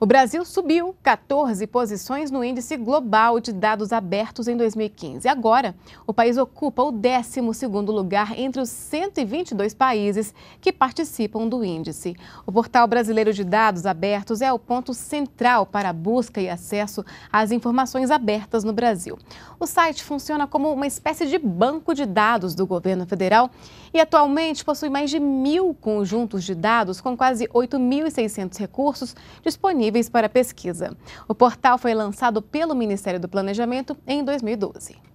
O Brasil subiu 14 posições no Índice Global de Dados Abertos em 2015. Agora, o país ocupa o 12º lugar entre os 122 países que participam do índice. O Portal Brasileiro de Dados Abertos é o ponto central para a busca e acesso às informações abertas no Brasil. O site funciona como uma espécie de banco de dados do governo federal e atualmente possui mais de mil conjuntos de dados com quase 8.600 recursos disponíveis disponíveis para pesquisa. O portal foi lançado pelo Ministério do Planejamento em 2012.